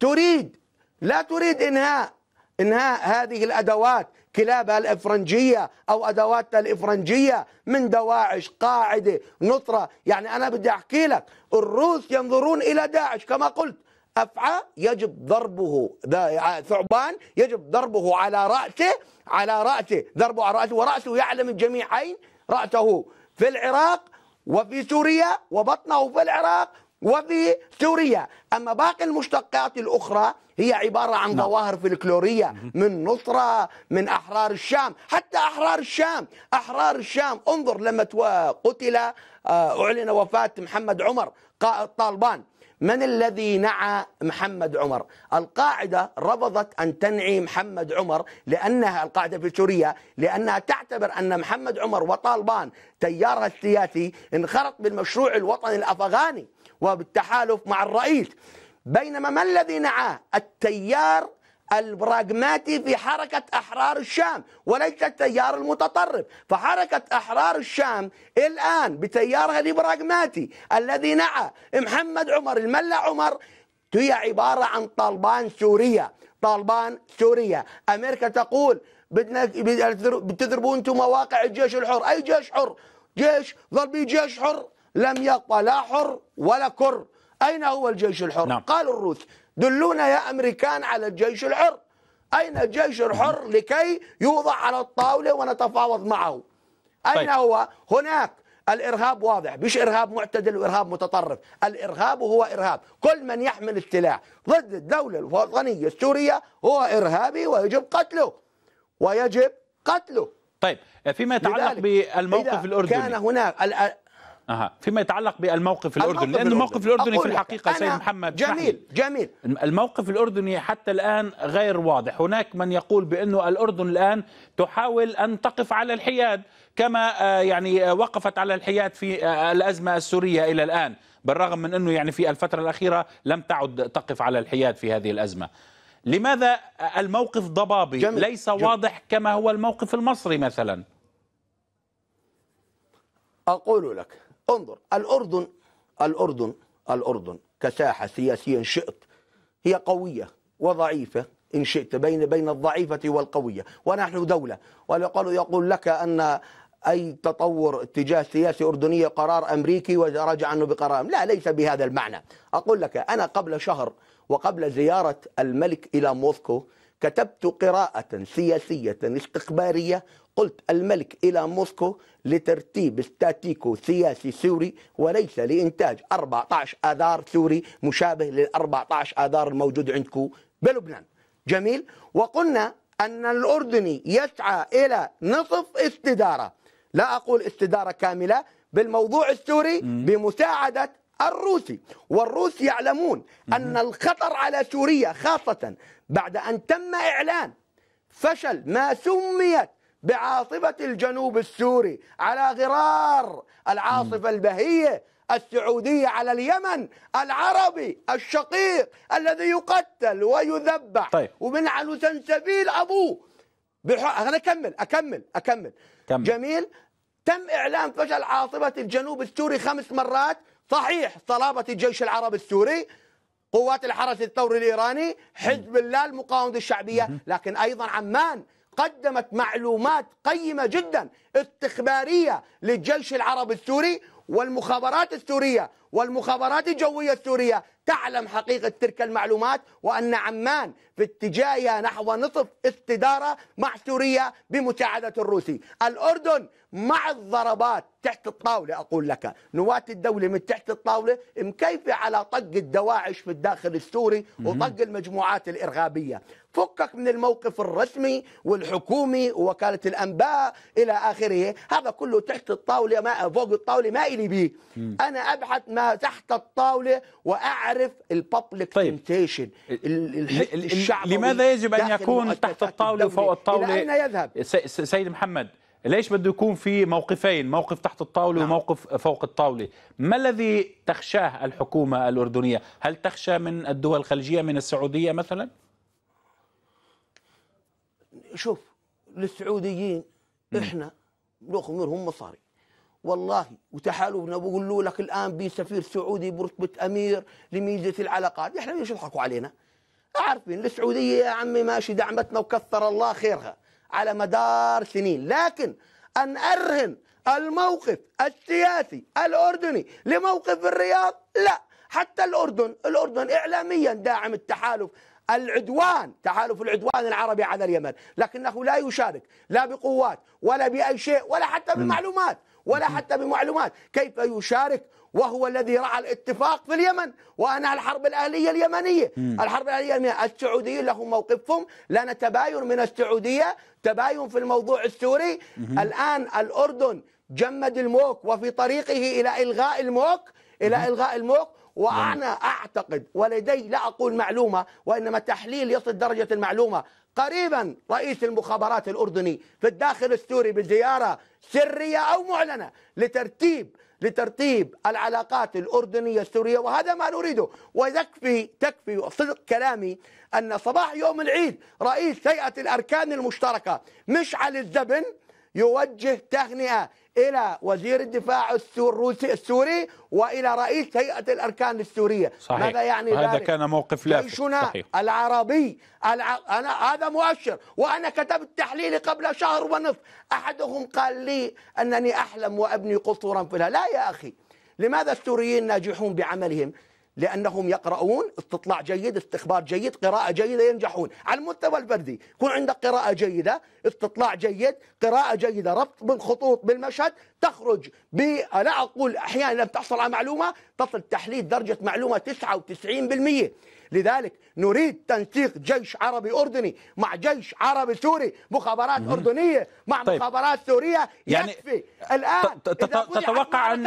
تريد لا تريد إنهاء إنهاء هذه الأدوات كلابها الإفرنجية أو أدواتها الإفرنجية من دواعش قاعدة نطره يعني أنا بدي أحكي لك الروس ينظرون إلى داعش كما قلت أفعى يجب ضربه ثعبان يجب ضربه على رأسه على رأسه ضربه على رأسه ورأسه يعلم الجميعين رأسه في العراق وفي سوريا وبطنه في العراق وفي سوريا أما باقي المشتقات الأخرى هي عبارة عن نعم. ظواهر فلكلورية من نصرة من أحرار الشام حتى أحرار الشام أحرار الشام انظر لما قتل آه، أعلن وفاة محمد عمر قائد طالبان من الذي نعى محمد عمر القاعدة رفضت أن تنعي محمد عمر لأنها القاعدة في سوريا لأنها تعتبر أن محمد عمر وطالبان تيارها السياسي انخرط بالمشروع الوطني الأفغاني وبالتحالف مع الرئيس بينما ما الذي نعاه التيار البراغماتي في حركة أحرار الشام وليس التيار المتطرف فحركة أحرار الشام الآن بتيارها البراغماتي الذي نعى محمد عمر الملا عمر هي عبارة عن طالبان سوريا طالبان سوريا أمريكا تقول بدنا بتضربوا انتم مواقع الجيش الحر أي جيش حر جيش ضربي جيش حر لم يبقى لا حر ولا كر أين هو الجيش الحر نعم. قال الروس دلونا يا أمريكان على الجيش الحر أين الجيش الحر لكي يوضع على الطاولة ونتفاوض معه أين طيب. هو هناك الارهاب واضح مش ارهاب معتدل وارهاب متطرف الارهاب هو ارهاب كل من يحمل السلاح ضد الدوله الوطنيه السوريه هو ارهابي ويجب قتله ويجب قتله طيب فيما يتعلق بالموقف الاردني كان هناك أها. فيما يتعلق بالموقف الاردني لان الموقف الاردني في الحقيقه سيد محمد جميل جميل الموقف الاردني حتى الان غير واضح هناك من يقول بانه الاردن الان تحاول ان تقف على الحياد كما آه، يعني آه، وقفت على الحياد في آه، الازمه السوريه الى الان بالرغم من انه يعني في الفتره الاخيره لم تعد تقف على الحياد في هذه الازمه لماذا الموقف ضبابي جميل. ليس جميل. واضح كما هو الموقف المصري مثلا أقول لك انظر الأردن الأردن الأردن كساحة سياسية إن شئت هي قوية وضعيفة إن شئت بين بين الضعيفة والقوية ونحن دولة ويقول يقول لك أن أي تطور اتجاه سياسي أردني قرار أمريكي ورجع عنه بقرار لا ليس بهذا المعنى أقول لك أنا قبل شهر وقبل زيارة الملك إلى موسكو كتبت قراءة سياسية استخبارية قلت الملك إلى موسكو لترتيب استاتيكو سياسي سوري وليس لإنتاج 14 آذار سوري مشابه لل 14 آذار الموجود عندكم بلبنان جميل وقلنا أن الأردني يسعى إلى نصف استدارة لا أقول استدارة كاملة بالموضوع السوري بمساعدة الروسي والروس يعلمون أن الخطر على سوريا خاصة بعد أن تم إعلان فشل ما سميت بعاصفة الجنوب السوري على غرار العاصفة البهية السعودية على اليمن العربي الشقيق الذي يقتل ويذبح طيب. ومن على سنسبيل أبوه بح... أنا أكمل أكمل أكمل كمل. جميل تم إعلان فشل عاصفة الجنوب السوري خمس مرات صحيح صلابة الجيش العربي السوري قوات الحرس الثوري الإيراني حزب الله المقاومة الشعبية لكن أيضا عمان قدمت معلومات قيمة جدا استخبارية للجيش العربي السوري والمخابرات السورية والمخابرات الجوية السورية تعلم حقيقة تلك المعلومات وأن عمان في اتجاهها نحو نصف استدارة مع سوريا بمساعدة الروسي الأردن مع الضربات تحت الطاولة أقول لك نواة الدولة من تحت الطاولة مكيفة على طق الدواعش في الداخل السوري وطق المجموعات الإرهابية فكك من الموقف الرسمي والحكومي ووكالة الأنباء إلى آخره هذا كله تحت الطاولة ما فوق الطاولة ما إلي به أنا أبحث اسمها تحت الطاوله واعرف الببليك طيب. تمتيشن الشعب لماذا يجب ان يكون تحت الطاوله وفوق الطاوله الى اين يذهب سيد محمد ليش بده يكون في موقفين موقف تحت الطاولة نعم. وموقف فوق الطاولة ما الذي تخشاه الحكومة الأردنية هل تخشى من الدول الخليجية من السعودية مثلا شوف للسعوديين م. إحنا نأخذ منهم مصاري والله وتحالفنا بقول لك الان بي سفير سعودي برتبه امير لميزه العلاقات احنا ليش يضحكوا علينا؟ عارفين السعوديه يا عمي ماشي دعمتنا وكثر الله خيرها على مدار سنين لكن ان ارهن الموقف السياسي الاردني لموقف الرياض لا حتى الاردن الاردن اعلاميا داعم التحالف العدوان تحالف العدوان العربي على اليمن لكنه لا يشارك لا بقوات ولا بأي شيء ولا حتى بمعلومات ولا حتى بمعلومات كيف يشارك وهو الذي رعى الاتفاق في اليمن وأنا الحرب الأهلية اليمنية مم. الحرب الأهلية اليمنية السعوديين لهم موقفهم لنا تباين من السعودية تباين في الموضوع السوري مم. الآن الأردن جمد الموك وفي طريقه إلى إلغاء الموك إلى إلغاء الموك وأنا أعتقد ولدي لا أقول معلومة وإنما تحليل يصل درجة المعلومة قريبا رئيس المخابرات الأردني في الداخل السوري بزيارة سرية أو معلنة لترتيب لترتيب العلاقات الأردنية السورية وهذا ما نريده ويكفي تكفي صدق كلامي أن صباح يوم العيد رئيس هيئة الأركان المشتركة مشعل الزبن يوجه تهنئة إلى وزير الدفاع الروسي السوري وإلى رئيس هيئة الأركان السورية صحيح. ماذا يعني هذا ذلك؟ كان موقف لافت جيشنا صحيح. العربي الع... أنا هذا مؤشر وأنا كتبت تحليلي قبل شهر ونصف أحدهم قال لي أنني أحلم وأبني قصورا في لا يا أخي لماذا السوريين ناجحون بعملهم؟ لانهم يقرؤون استطلاع جيد استخبار جيد قراءه جيده ينجحون على المستوى الفردي يكون عندك قراءه جيده استطلاع جيد قراءة جيدة ربط بالخطوط بالمشهد تخرج أنا أقول أحيانا لم تحصل على معلومة تصل تحليل درجة معلومة 99% لذلك نريد تنسيق جيش عربي أردني مع جيش عربي سوري مخابرات مم. أردنية مع طيب. مخابرات سورية يعني يكفي الآن تتوقع أن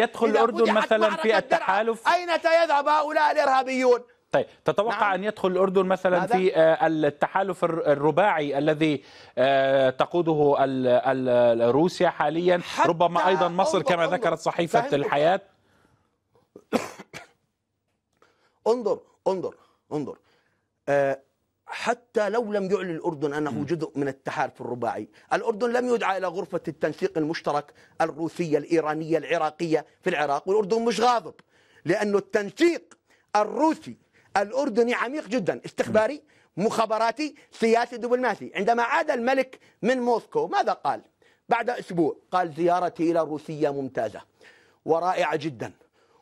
يدخل الأردن مثلا في التحالف أين سيذهب هؤلاء الإرهابيون طيب تتوقع نعم. ان يدخل الاردن مثلا في آه، التحالف الرباعي الذي آه، تقوده روسيا حاليا ربما ايضا مصر كما انظر ذكرت صحيفه فهمت. الحياه انظر انظر انظر آه، حتى لو لم يعلن الأردن أنه جزء من التحالف الرباعي الأردن لم يدعى إلى غرفة التنسيق المشترك الروسية الإيرانية العراقية في العراق والأردن مش غاضب لانه التنسيق الروسي الأردني عميق جدا استخباري مخابراتي سياسي دبلوماسي عندما عاد الملك من موسكو ماذا قال بعد أسبوع قال زيارتي إلى روسيا ممتازة ورائعة جدا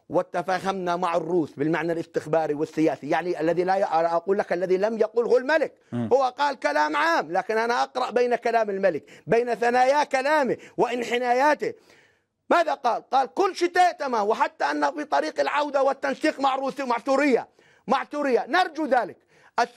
وتفاهمنا مع الروس بالمعنى الاستخباري والسياسي يعني الذي لا ي... اقول لك الذي لم يقله الملك م. هو قال كلام عام لكن انا اقرا بين كلام الملك بين ثنايا كلامه وانحناياته ماذا قال قال كل شتاء تمام وحتى ان في طريق العوده والتنسيق مع روسيا ومع سوريا مع سوريا نرجو ذلك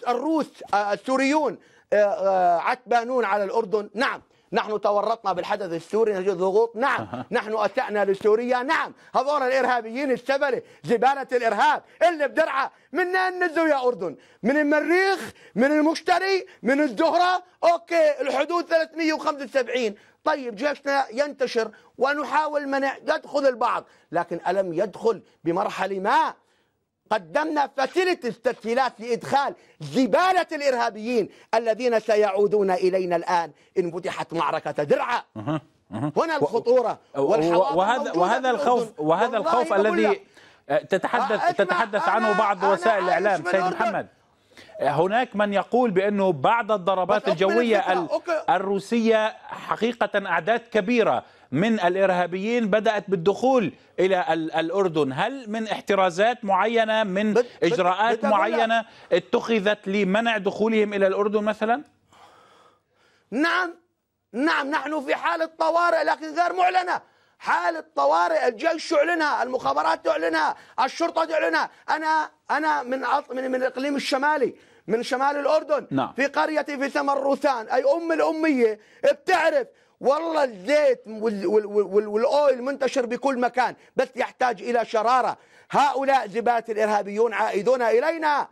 الروس آه، السوريون آه، آه، عتبانون على الأردن نعم نحن تورطنا بالحدث السوري نجد ضغوط نعم نحن أسأنا لسوريا نعم هذول الإرهابيين السبلة زبالة الإرهاب اللي بدرعة منين نزلوا يا أردن من المريخ من المشتري من الزهرة أوكي الحدود 375 طيب جيشنا ينتشر ونحاول منع يدخل البعض لكن ألم يدخل بمرحلة ما قدمنا فتيلة التسهيلات لإدخال زبالة الإرهابيين الذين سيعودون إلينا الآن إن فتحت معركة درعا هنا الخطورة وهذا وهذا الخوف وهذا الخوف الذي آه، تتحدث تتحدث عنه بعض وسائل الإعلام سيد محمد آه، هناك من يقول بأنه بعد الضربات الجوية الروسية حقيقة أعداد كبيرة من الارهابيين بدات بالدخول الى الاردن هل من احترازات معينه من اجراءات معينه اتخذت لمنع دخولهم الى الاردن مثلا نعم نعم نحن في حاله طوارئ لكن غير معلنه حالة طوارئ الجيش تعلنها المخابرات تعلنها الشرطة تعلنها أنا أنا من من, من الإقليم الشمالي من شمال الأردن نعم. في قريتي في ثمر روثان أي أم الأمية بتعرف والله الزيت والاويل منتشر بكل مكان بس يحتاج الى شراره هؤلاء زبات الارهابيون عائدون الينا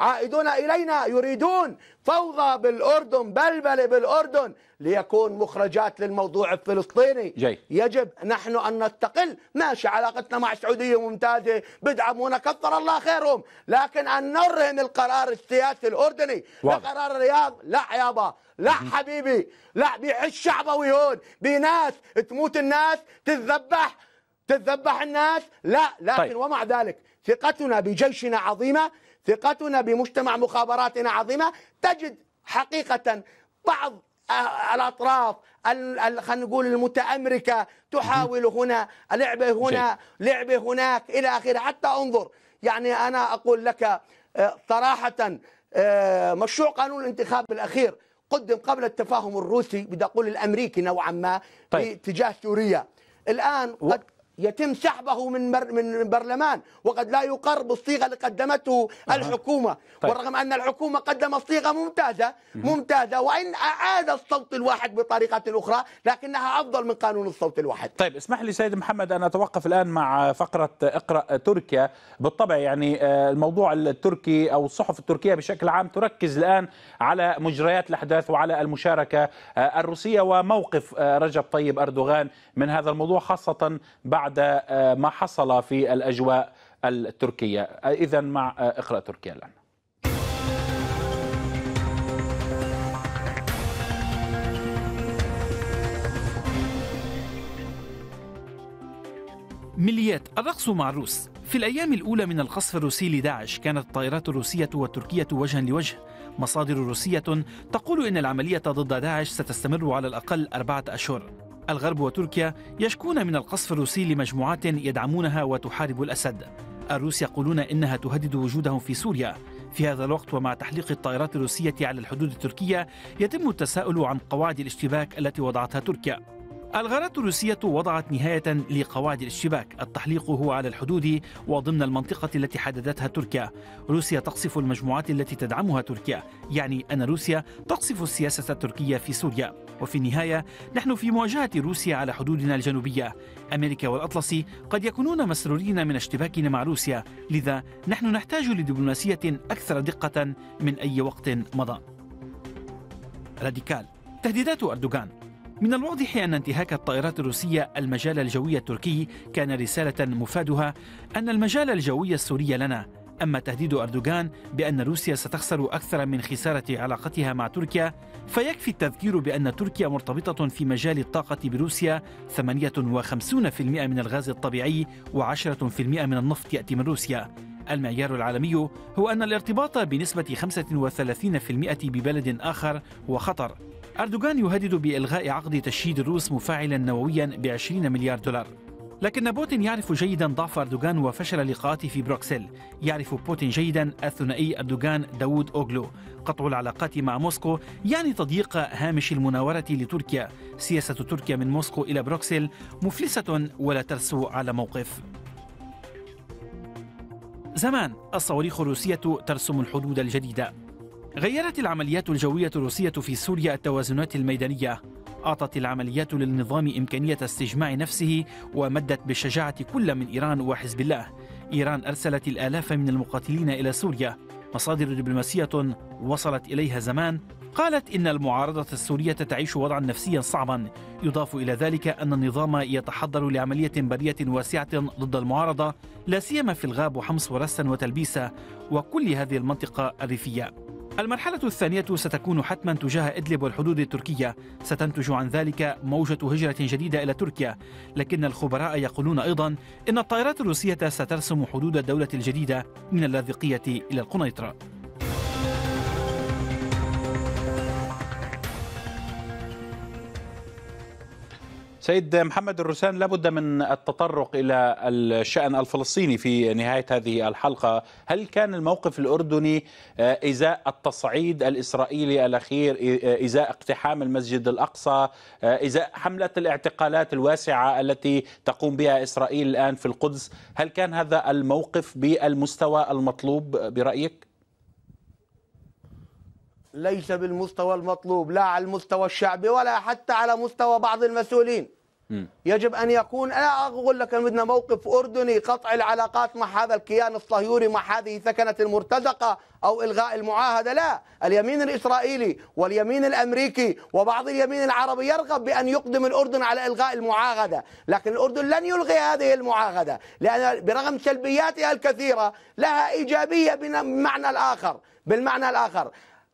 عائدون إلينا يريدون فوضى بالأردن بلبلة بالأردن ليكون مخرجات للموضوع الفلسطيني جاي. يجب نحن أن نستقل ماشي علاقتنا مع السعودية ممتازة بدعمونا كثر الله خيرهم لكن أن نرهن القرار السياسي الأردني واو. قرار الرياض لا يابا لا حبيبي لا بيع الشعب هون بناس تموت الناس تتذبح تتذبح الناس لا لكن طيب. ومع ذلك ثقتنا بجيشنا عظيمة ثقتنا بمجتمع مخابراتنا عظيمه تجد حقيقه بعض الاطراف خلينا نقول المتامركه تحاول هنا لعبه هنا لعبه هناك الى اخره حتى انظر يعني انا اقول لك صراحه مشروع قانون الانتخاب الاخير قدم قبل التفاهم الروسي بدي اقول الامريكي نوعا ما طيب. باتجاه سوريا الان قد يتم سحبه من بر من برلمان وقد لا يقر بالصيغه اللي قدمته أه. الحكومه طيب. والرغم ان الحكومه قدمت صيغه ممتازه ممتازه وان اعاد الصوت الواحد بطريقه اخرى لكنها افضل من قانون الصوت الواحد طيب اسمح لي سيد محمد ان اتوقف الان مع فقره اقرا تركيا بالطبع يعني آه، الموضوع التركي او الصحف التركيه بشكل عام تركز الان على مجريات الاحداث وعلى المشاركه آه، الروسيه وموقف آه، رجب طيب اردوغان من هذا الموضوع خاصه بعد بعد آه، ما حصل في الأجواء التركية آه، إذا مع آه، إقرأ تركيا الآن مليات الرقص مع الروس في الأيام الأولى من القصف الروسي لداعش كانت الطائرات الروسية والتركية وجها لوجه مصادر روسية تقول إن العملية ضد داعش ستستمر على الأقل أربعة أشهر الغرب وتركيا يشكون من القصف الروسي لمجموعات يدعمونها وتحارب الأسد الروس يقولون إنها تهدد وجودهم في سوريا في هذا الوقت ومع تحليق الطائرات الروسية على الحدود التركية يتم التساؤل عن قواعد الاشتباك التي وضعتها تركيا الغارات الروسية وضعت نهاية لقواعد الاشتباك التحليق هو على الحدود وضمن المنطقة التي حددتها تركيا روسيا تقصف المجموعات التي تدعمها تركيا يعني أن روسيا تقصف السياسة التركية في سوريا وفي النهاية نحن في مواجهة روسيا على حدودنا الجنوبية أمريكا والأطلسي قد يكونون مسرورين من اشتباكنا مع روسيا لذا نحن نحتاج لدبلوماسية أكثر دقة من أي وقت مضى راديكال تهديدات أردوغان من الواضح أن انتهاك الطائرات الروسية المجال الجوي التركي كان رسالة مفادها أن المجال الجوي السوري لنا أما تهديد أردوغان بأن روسيا ستخسر أكثر من خسارة علاقتها مع تركيا فيكفي التذكير بأن تركيا مرتبطة في مجال الطاقة بروسيا 58% من الغاز الطبيعي و10% من النفط يأتي من روسيا المعيار العالمي هو أن الارتباط بنسبة 35% ببلد آخر هو خطر أردوغان يهدد بإلغاء عقد تشييد الروس مفاعلا نوويا ب 20 مليار دولار لكن بوتين يعرف جيدا ضعف أردوغان وفشل لقاءاته في بروكسل يعرف بوتين جيدا الثنائي أردوغان داوود أوغلو قطع العلاقات مع موسكو يعني تضييق هامش المناورة لتركيا سياسة تركيا من موسكو إلى بروكسل مفلسة ولا ترسو على موقف زمان الصواريخ الروسية ترسم الحدود الجديدة غيرت العمليات الجوية الروسية في سوريا التوازنات الميدانية أعطت العمليات للنظام إمكانية استجماع نفسه ومدت بالشجاعة كل من إيران وحزب الله إيران أرسلت الآلاف من المقاتلين إلى سوريا مصادر دبلوماسية وصلت إليها زمان قالت إن المعارضة السورية تعيش وضعا نفسيا صعبا يضاف إلى ذلك أن النظام يتحضر لعملية برية واسعة ضد المعارضة لا سيما في الغاب وحمص ورسا وتلبيسة وكل هذه المنطقة الريفية المرحلة الثانية ستكون حتما تجاه إدلب والحدود التركية ستنتج عن ذلك موجة هجرة جديدة إلى تركيا لكن الخبراء يقولون أيضا إن الطائرات الروسية سترسم حدود الدولة الجديدة من اللاذقية إلى القنيطرة سيد محمد الرسان لابد من التطرق إلى الشأن الفلسطيني في نهاية هذه الحلقة هل كان الموقف الأردني آه، إزاء التصعيد الإسرائيلي الأخير آه، إزاء اقتحام المسجد الأقصى آه، إزاء حملة الاعتقالات الواسعة التي تقوم بها إسرائيل الآن في القدس هل كان هذا الموقف بالمستوى المطلوب برأيك؟ ليس بالمستوى المطلوب لا على المستوى الشعبي ولا حتى على مستوى بعض المسؤولين يجب أن يكون أنا أقول لك بدنا موقف أردني قطع العلاقات مع هذا الكيان الصهيوني مع هذه ثكنة المرتزقة أو إلغاء المعاهدة لا اليمين الإسرائيلي واليمين الأمريكي وبعض اليمين العربي يرغب بأن يقدم الأردن على إلغاء المعاهدة لكن الأردن لن يلغي هذه المعاهدة لأن برغم سلبياتها الكثيرة لها إيجابية بالمعنى الآخر بالمعنى الآخر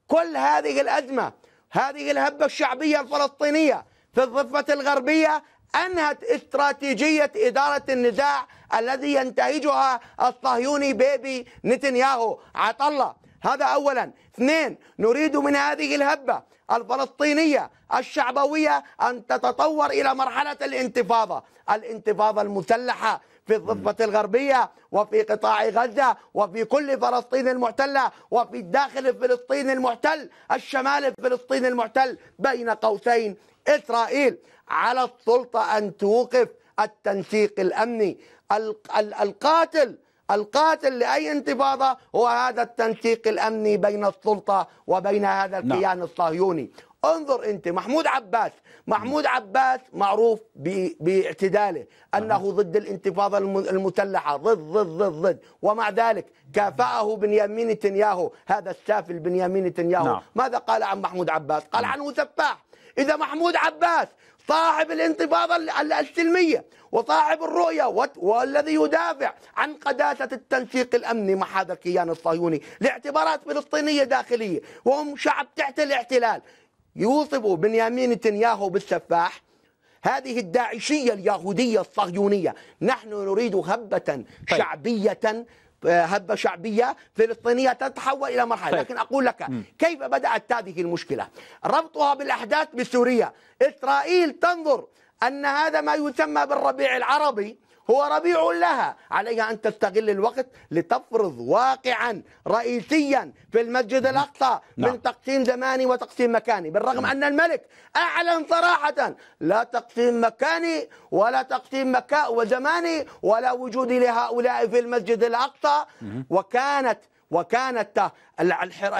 كل هذه الأزمة هذه الهبة الشعبية الفلسطينية في الضفة الغربية أنهت استراتيجية إدارة النزاع الذي ينتهجها الصهيوني بيبي نتنياهو عطلة هذا أولا اثنين نريد من هذه الهبة الفلسطينية الشعبوية أن تتطور إلى مرحلة الانتفاضة الانتفاضة المسلحة في الضفة الغربية وفي قطاع غزة وفي كل فلسطين المحتلة وفي الداخل الفلسطيني المحتل الشمال الفلسطيني المحتل بين قوسين إسرائيل على السلطة أن توقف التنسيق الأمني القاتل القاتل لأي انتفاضة هو هذا التنسيق الأمني بين السلطة وبين هذا نعم. الكيان الصهيوني انظر انت محمود عباس محمود عباس معروف باعتداله انه نعم. ضد الانتفاضه المسلحه ضد ضد ضد ضد ومع ذلك كافاه بنيامين نتنياهو هذا السافل بنيامين نتنياهو نعم. ماذا قال عن محمود عباس قال عنه سفاح اذا محمود عباس صاحب الانتفاضة السلمية وصاحب الرؤية والذي يدافع عن قداسة التنسيق الأمني مع هذا الكيان الصهيوني لاعتبارات فلسطينية داخلية وهم شعب تحت الاحتلال يوصف بنيامين نتنياهو بالسفاح هذه الداعشية اليهودية الصهيونية نحن نريد هبة طيب. شعبية هبه شعبيه فلسطينيه تتحول الى مرحله طيب. لكن اقول لك كيف بدات هذه المشكله ربطها بالاحداث بسوريا اسرائيل تنظر ان هذا ما يسمى بالربيع العربي هو ربيع لها عليها أن تستغل الوقت لتفرض واقعا رئيسيا في المسجد نعم. الأقصى نعم. من تقسيم زماني وتقسيم مكاني بالرغم نعم. أن الملك أعلن صراحة لا تقسيم مكاني ولا تقسيم مكا وزماني ولا وجودي لهؤلاء في المسجد الأقصى وكانت وكانت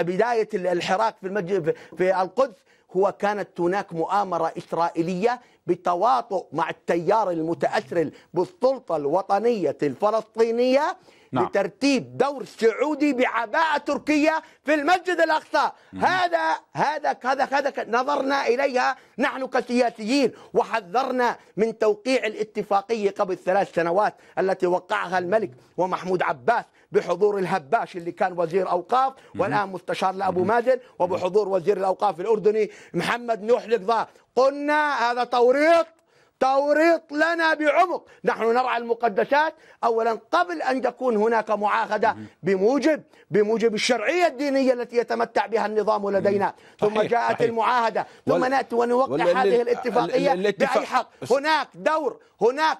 بداية الحراك في, المسجد في القدس هو كانت هناك مؤامرة إسرائيلية بتواطؤ مع التيار المتأثر بالسلطة الوطنية الفلسطينية نعم. لترتيب دور سعودي بعباءة تركية في المسجد الأقصى هذا هذا هذا هذا نظرنا إليها نحن كسياسيين وحذرنا من توقيع الاتفاقية قبل ثلاث سنوات التي وقعها الملك ومحمود عباس بحضور الهباش اللي كان وزير اوقاف والان مستشار لابو مازن وبحضور وزير الاوقاف الاردني محمد نوح القضاء قلنا هذا توريط توريط لنا بعمق نحن نرعى المقدسات اولا قبل ان تكون هناك معاهده بموجب بموجب الشرعيه الدينيه التي يتمتع بها النظام لدينا ثم صحيح جاءت صحيح المعاهده ثم ناتي ونوقع هذه الاتفاقيه بأي حق هناك دور هناك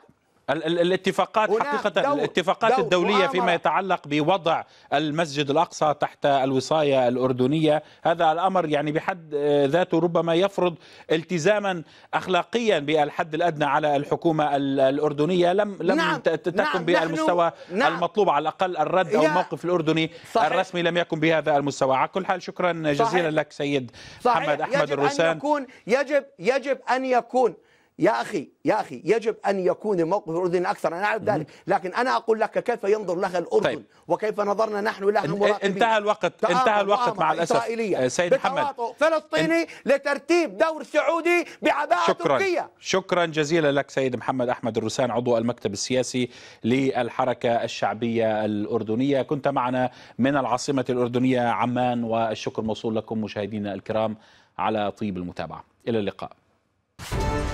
الاتفاقات حقيقة دور الاتفاقات دور الدولية فيما يتعلق بوضع المسجد الأقصى تحت الوصاية الأردنية هذا الأمر يعني بحد آه، ذاته ربما يفرض التزاما أخلاقيا بالحد الأدنى على الحكومة الأردنية لم لم نعم تكن نعم بالمستوى نعم المطلوب على الأقل الرد أو الموقف الأردني صحيح الرسمي لم يكن بهذا المستوى على كل حال شكرا جزيلا صحيح لك سيد صحيح محمد أحمد يجب أن يكون يجب يجب أن يكون يا أخي يا أخي يجب أن يكون الموقف الأردني أكثر أنا أعرف ذلك لكن أنا أقول لك كيف ينظر لها الأردن طيب. وكيف نظرنا نحن لها المراقبين انتهى الوقت انتهى الوقت مع الأسف آه، سيد محمد فلسطيني انت... لترتيب دور سعودي بعباءة شكرا. تركية شكرا جزيلا لك سيد محمد أحمد الرسان عضو المكتب السياسي للحركة الشعبية الأردنية كنت معنا من العاصمة الأردنية عمان والشكر موصول لكم مشاهدينا الكرام على طيب المتابعة إلى اللقاء